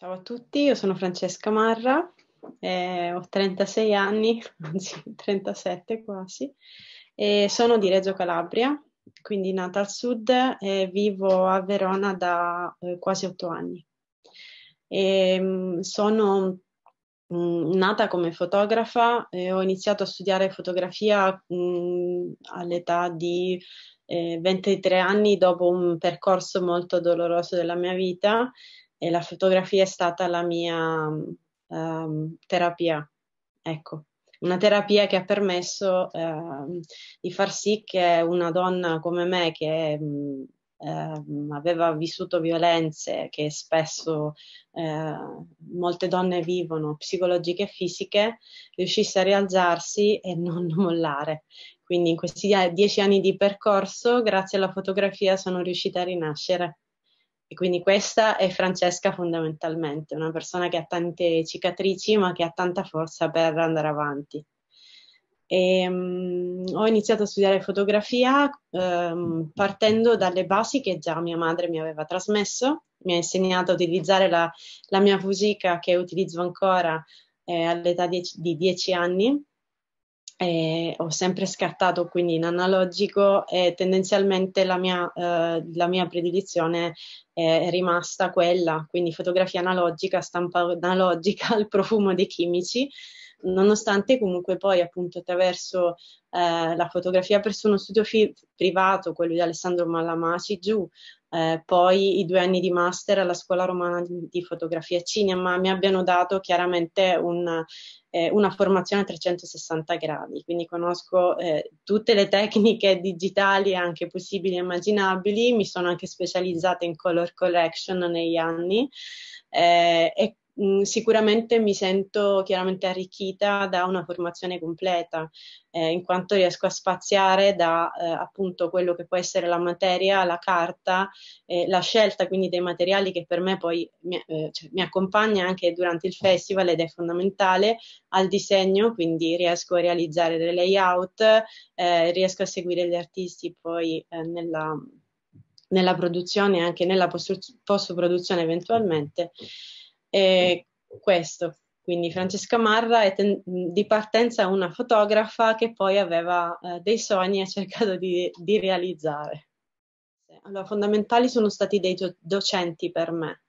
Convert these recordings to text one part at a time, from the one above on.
Ciao a tutti, io sono Francesca Marra, eh, ho 36 anni, anzi 37 quasi, e sono di Reggio Calabria, quindi nata al sud e vivo a Verona da eh, quasi 8 anni. E, ehm, mh, sono mh, mm, nata come fotografa e ho iniziato a studiare fotografia mh, mm, all'età di eh, 23 anni dopo un percorso molto doloroso della mia vita e la fotografia è stata la mia um, terapia, ecco, una terapia che ha permesso uh, di far sì che una donna come me che uh, aveva vissuto violenze che spesso uh, molte donne vivono, psicologiche e fisiche, riuscisse a rialzarsi e non mollare. Quindi in questi dieci anni di percorso, grazie alla fotografia, sono riuscita a rinascere. E quindi questa è Francesca fondamentalmente, una persona che ha tante cicatrici ma che ha tanta forza per andare avanti. E, um, ho iniziato a studiare fotografia um, partendo dalle basi che già mia madre mi aveva trasmesso, mi ha insegnato a utilizzare la, la mia fusica che utilizzo ancora eh, all'età dieci, di 10 anni eh, ho sempre scattato quindi in analogico e tendenzialmente la mia, eh, la mia, predilizione eh, è rimasta quella, quindi fotografia analogica, stampa analogica al profumo dei chimici, nonostante comunque poi appunto attraverso eh, la fotografia presso uno studio fi- privato, quello di Alessandro Malamaci giù, eh, poi i due anni di master alla Scuola Romana di, Fotografia e Cinema mi abbiano dato chiaramente un, eh, una formazione a 360 gradi, quindi conosco eh, tutte le tecniche digitali anche possibili e immaginabili, mi sono anche specializzata in color collection negli anni eh, e Mm, sicuramente mi sento chiaramente arricchita da una formazione completa, eh, in quanto riesco a spaziare da eh, appunto quello che può essere la materia, la carta, eh, la scelta quindi dei materiali che per me poi mi, eh, cioè, mi accompagna anche durante il festival ed è fondamentale, al disegno, quindi riesco a realizzare dei layout, eh, riesco a seguire gli artisti poi eh, nella nella produzione e anche nella post-produzione eventualmente è questo. Quindi Francesca Marra è ten- di partenza una fotografa che poi aveva eh, dei sogni e ha cercato di, di realizzare. Allora, fondamentali sono stati dei do- docenti per me,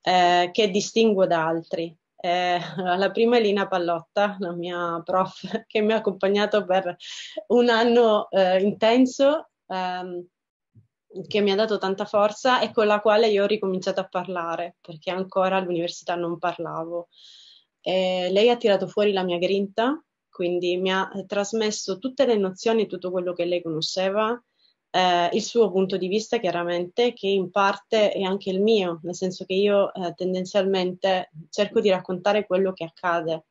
eh, che distingo da altri. Eh, la prima è Lina Pallotta, la mia prof che mi ha accompagnato per un anno eh, intenso. Ehm, che mi ha dato tanta forza e con la quale io ho ricominciato a parlare, perché ancora all'università non parlavo. E lei ha tirato fuori la mia grinta, quindi mi ha trasmesso tutte le nozioni, tutto quello che lei conosceva, eh, il suo punto di vista chiaramente, che in parte è anche il mio, nel senso che io eh, tendenzialmente cerco di raccontare quello che accade,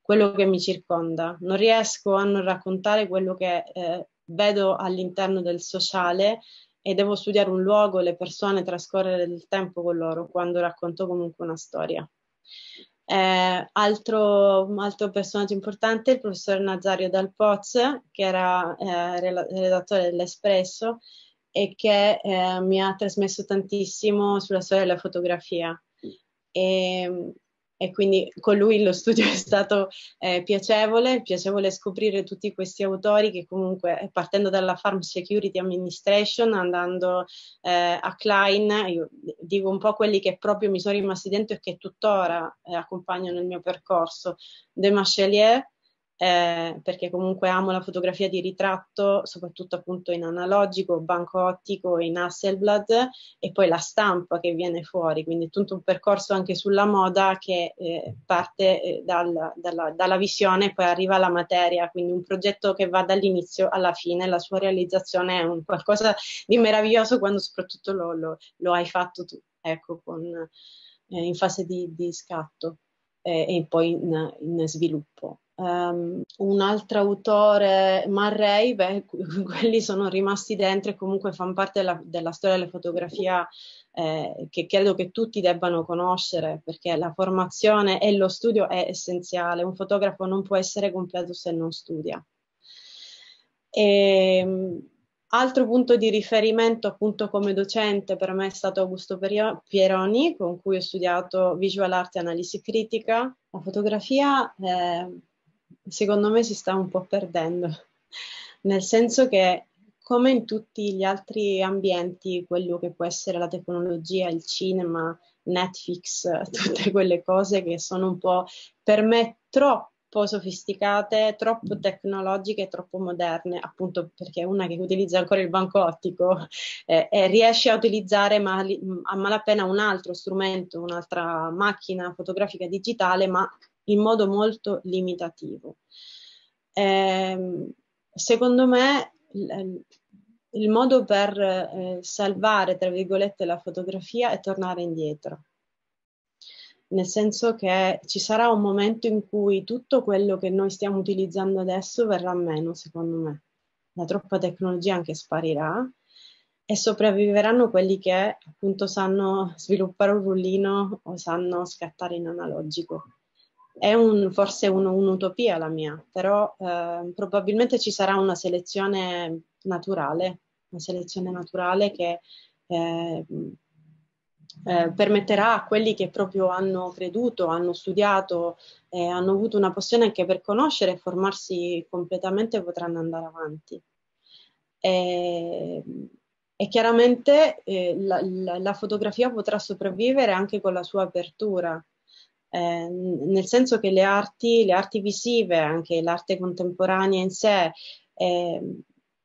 quello che mi circonda. Non riesco a non raccontare quello che eh, vedo all'interno del sociale e devo studiare un luogo, le persone, trascorrere del tempo con loro quando racconto comunque una storia. Eh, altro, altro, personaggio importante è il professor Nazario Dal Poz, che era eh, redattore dell'Espresso e che eh, mi ha trasmesso tantissimo sulla storia della fotografia. E, e quindi con lui lo studio è stato eh, piacevole, piacevole scoprire tutti questi autori che comunque eh, partendo dalla Farm Security Administration, andando eh, a Klein, io dico un po' quelli che proprio mi sono rimasti dentro e che tuttora eh, accompagnano il mio percorso, De Machelier, eh, perché comunque amo la fotografia di ritratto, soprattutto appunto in analogico, banco ottico, in Hasselblad e poi la stampa che viene fuori, quindi tutto un percorso anche sulla moda che eh, parte eh, dal, dalla, dalla, visione e poi arriva alla materia, quindi un progetto che va dall'inizio alla fine, la sua realizzazione è un qualcosa di meraviglioso quando soprattutto lo, lo, lo hai fatto tu, ecco, con, eh, in fase di, di scatto eh, e poi in, in sviluppo. Um, ehm, un altro autore, Marray, beh, quelli sono rimasti dentro e comunque fanno parte della, della storia della fotografia eh, che credo che tutti debbano conoscere perché la formazione e lo studio è essenziale. Un fotografo non può essere completo se non studia. E, ehm, altro punto di riferimento appunto come docente per me è stato Augusto Pieroni con cui ho studiato Visual Art e Analisi Critica. La fotografia... Eh, secondo me si sta un po' perdendo, nel senso che come in tutti gli altri ambienti, quello che può essere la tecnologia, il cinema, Netflix, tutte quelle cose che sono un po' per me troppo sofisticate, troppo tecnologiche, troppo moderne, appunto perché una che utilizza ancora il banco ottico eh, eh, riesce a utilizzare mal- a malapena un altro strumento, un'altra macchina fotografica digitale, ma in modo molto limitativo. Eh, secondo me l- il modo per eh, salvare, tra virgolette, la fotografia è tornare indietro. Nel senso che ci sarà un momento in cui tutto quello che noi stiamo utilizzando adesso verrà meno, secondo me. La troppa tecnologia anche sparirà e sopravviveranno quelli che appunto sanno sviluppare un rullino o sanno scattare in analogico. È un, forse un, un'utopia la mia, però eh, probabilmente ci sarà una selezione naturale, una selezione naturale che eh, eh, permetterà a quelli che proprio hanno creduto, hanno studiato, eh, hanno avuto una passione anche per conoscere e formarsi completamente potranno andare avanti. E, e chiaramente eh, la, la, la, fotografia potrà sopravvivere anche con la sua apertura, Ehm, nel senso che le arti, le arti visive, anche l'arte contemporanea in sé, eh,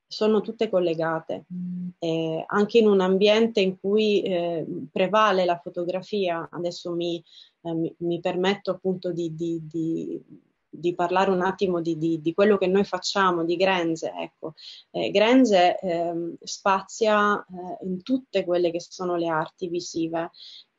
sono tutte collegate, eh, anche in un ambiente in cui eh, prevale la fotografia. Adesso mi, eh, mi, mi permetto appunto di, di, di, di, parlare un attimo di, quello che noi facciamo, di Grenze. Ecco. Eh, Grenze ehm, spazia eh, in tutte quelle che sono le arti visive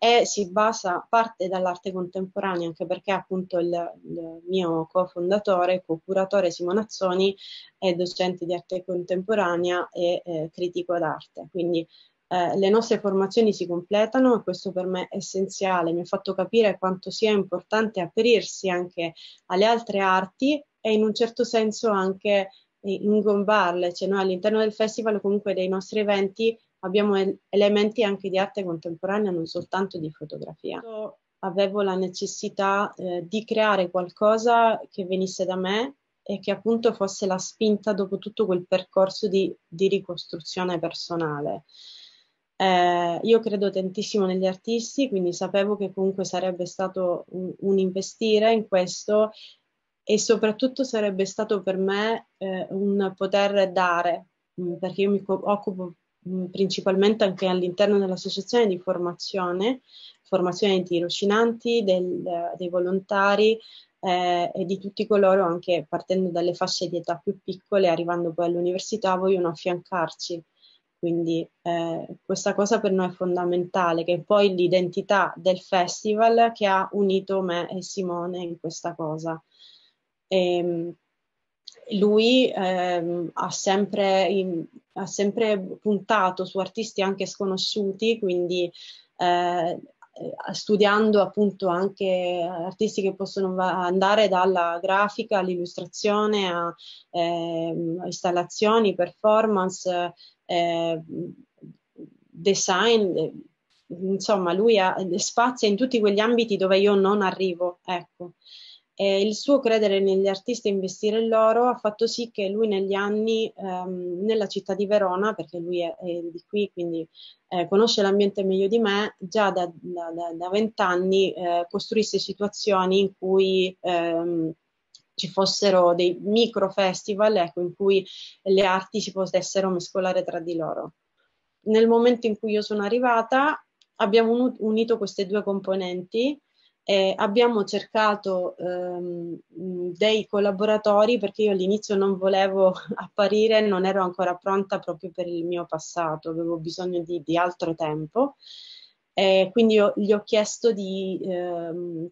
e si basa, parte dall'arte contemporanea, anche perché appunto il, il mio cofondatore, co-curatore Azzoni, è docente di arte contemporanea e eh, critico d'arte, quindi eh, le nostre formazioni si completano e questo per me è essenziale, mi ha fatto capire quanto sia importante aprirsi anche alle altre arti e in un certo senso anche eh, ingombarle, cioè noi all'interno del festival comunque dei nostri eventi abbiamo el- elementi anche di arte contemporanea, non soltanto di fotografia. Avevo la necessità eh, di creare qualcosa che venisse da me e che appunto fosse la spinta dopo tutto quel percorso di, di ricostruzione personale. Eh, io credo tantissimo negli artisti, quindi sapevo che comunque sarebbe stato un, un investire in questo e soprattutto sarebbe stato per me eh, un poter dare, perché io mi occupo Mm, principalmente anche all'interno dell'associazione di formazione, formazione dei tirocinanti, del, dei volontari eh, e di tutti coloro, anche partendo dalle fasce di età più piccole, arrivando poi all'università, vogliono affiancarci. Quindi eh, questa cosa per noi è fondamentale, che è poi l'identità del festival che ha unito me e Simone in questa cosa. E, ehm, lui ehm, ha, sempre in, ha, sempre puntato su artisti anche sconosciuti, quindi eh, studiando appunto anche artisti che possono va- andare dalla grafica all'illustrazione a ehm, installazioni, performance, eh, design. insomma, lui ha, spazio in tutti quegli ambiti dove io non arrivo. Ecco. E eh, il suo credere negli artisti e investire in loro ha fatto sì che lui negli anni ehm, nella città di Verona, perché lui è, è di qui, quindi eh, conosce l'ambiente meglio di me, già da, vent'anni eh, costruisse situazioni in cui ehm, ci fossero dei micro festival ecco, in cui le arti si potessero mescolare tra di loro. Nel momento in cui io sono arrivata abbiamo unito queste due componenti eh, abbiamo cercato ehm, dei collaboratori perché io all'inizio non volevo apparire, non ero ancora pronta proprio per il mio passato, avevo bisogno di, di altro tempo. Eh, quindi io, gli ho chiesto di ehm,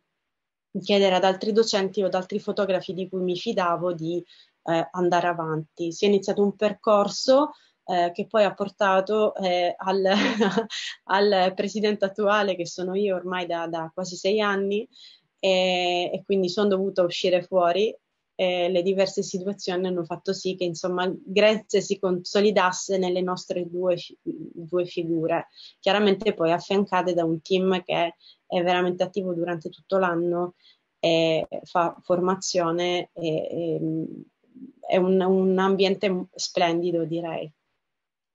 chiedere ad altri docenti o ad altri fotografi di cui mi fidavo di eh, andare avanti. Si è iniziato un percorso eh, che poi ha portato eh, al, al, presidente attuale, che sono io ormai da, da quasi sei anni, e, e quindi sono dovuta uscire fuori. E le diverse situazioni hanno fatto sì che insomma Grezia si consolidasse nelle nostre due, due figure, chiaramente poi affiancate da un team che è veramente attivo durante tutto l'anno e fa formazione e, e è un, un ambiente splendido direi.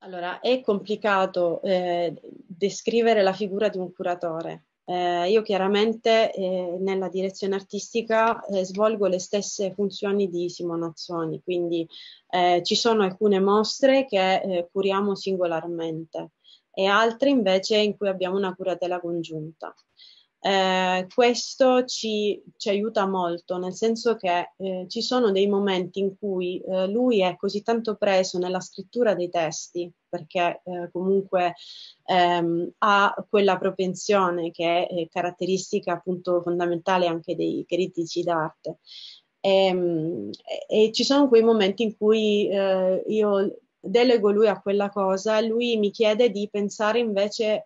Allora, è complicato eh, descrivere la figura di un curatore. Eh, io chiaramente eh, nella direzione artistica eh, svolgo le stesse funzioni di Simonazzoni, quindi eh, ci sono alcune mostre che eh, curiamo singolarmente e altre invece in cui abbiamo una curatela congiunta. Eh, questo ci, ci, aiuta molto, nel senso che eh, ci sono dei momenti in cui eh, lui è così tanto preso nella scrittura dei testi, perché eh, comunque ehm, ha quella propensione che è eh, caratteristica appunto fondamentale anche dei critici d'arte. Ehm, e, e ci sono quei momenti in cui io delego lui a quella cosa, e lui mi chiede di pensare invece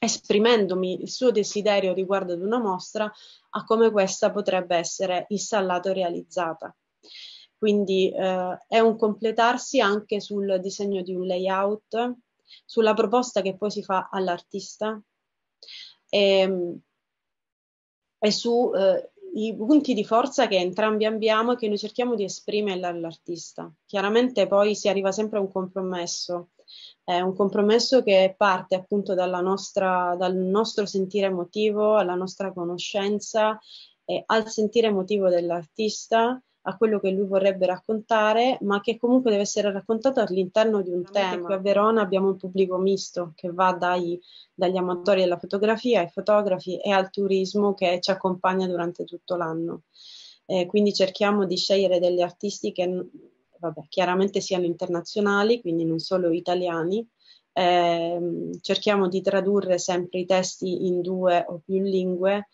esprimendomi il suo desiderio riguardo ad una mostra, a come questa potrebbe essere installata o realizzata. Quindi eh, è un completarsi anche sul disegno di un layout, sulla proposta che poi si fa all'artista ehm, e, e sui eh, punti di forza che entrambi abbiamo e che noi cerchiamo di esprimere all'artista. Chiaramente poi si arriva sempre a un compromesso è un compromesso che parte appunto nostra, dal nostro sentire emotivo, alla nostra conoscenza, eh, al sentire emotivo dell'artista, a quello che lui vorrebbe raccontare, ma che comunque deve essere raccontato all'interno di un tema. Qui a Verona abbiamo un pubblico misto che va dai, dagli amatori della fotografia ai fotografi e al turismo che ci accompagna durante tutto l'anno. Eh, quindi cerchiamo di scegliere degli artisti che vabbè, chiaramente siano internazionali, quindi non solo italiani. Eh, cerchiamo di tradurre sempre i testi in due o più lingue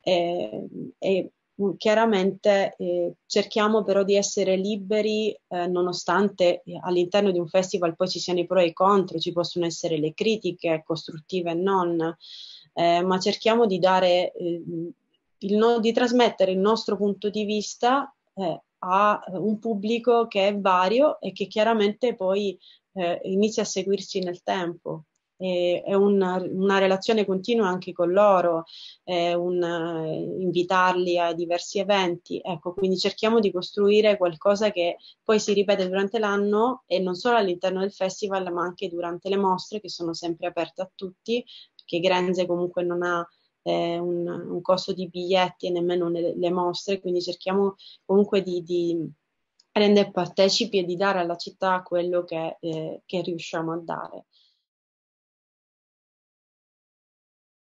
eh, e mm, chiaramente eh, cerchiamo però di essere liberi eh, nonostante eh, all'interno di un festival poi ci siano i pro e i contro, ci possono essere le critiche costruttive e non, eh, ma cerchiamo di dare eh, il no- di trasmettere il nostro punto di vista eh, a un pubblico che è vario e che chiaramente poi eh, inizia a seguirci nel tempo. E, è una, una, relazione continua anche con loro, è un, uh, invitarli a diversi eventi. Ecco, quindi cerchiamo di costruire qualcosa che poi si ripete durante l'anno e non solo all'interno del festival, ma anche durante le mostre che sono sempre aperte a tutti, che Grenze comunque non ha eh, un, un, costo di biglietti e nemmeno le, le mostre, quindi cerchiamo comunque di, di rendere partecipi e di dare alla città quello che, eh, che riusciamo a dare.